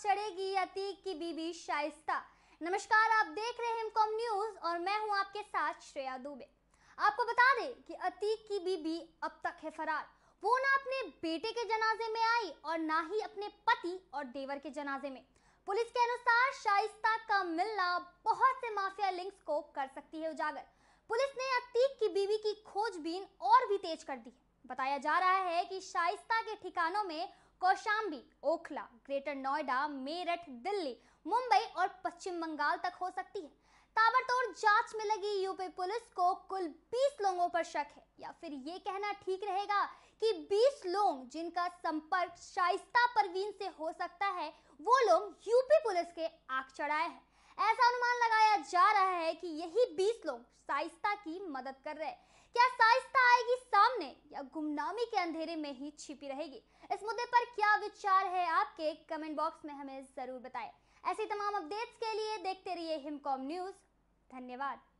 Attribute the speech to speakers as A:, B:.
A: चढ़ेगी अतीक की बीबी शाइस्ता नमस्कार आप देख रहे हैं कॉम न्यूज और मैं हूं आपके साथ श्रेया दुबे आपको बता दें कि अतीक की बीबी अब तक है फरार वो ना अपने बेटे के जनाजे में आई और ना ही अपने पति और देवर के जनाजे में पुलिस के अनुसार शाइस्ता का मिलना बहुत से माफिया लिंक्स को कर सकती है उजागर पुलिस ने अतीक की बीवी की खोजबीन और भी तेज कर दी बताया जा रहा है कि शाइस्ता के ठिकानों में कौशाम्बी ओखला ग्रेटर नोएडा मेरठ दिल्ली मुंबई और पश्चिम बंगाल तक हो सकती है ताबड़तोड़ जांच में लगी यूपी पुलिस को कुल 20 लोगों पर शक है या फिर ये कहना ठीक रहेगा कि 20 लोग जिनका संपर्क शाइस्ता परवीन से हो सकता है वो लोग यूपी पुलिस के आग चढ़ाए हैं ऐसा अनुमान लगाया जा रहा है कि यही 20 लोग साइस्ता की मदद कर रहे हैं क्या साइस्ता आएगी सामने या गुमनामी के अंधेरे में ही छिपी रहेगी इस मुद्दे पर क्या विचार है आपके कमेंट बॉक्स में हमें ज़रूर बताएं ऐसी तमाम अपडेट्स के लिए देखते रहिए हिमकॉम न्यूज़ धन्यवाद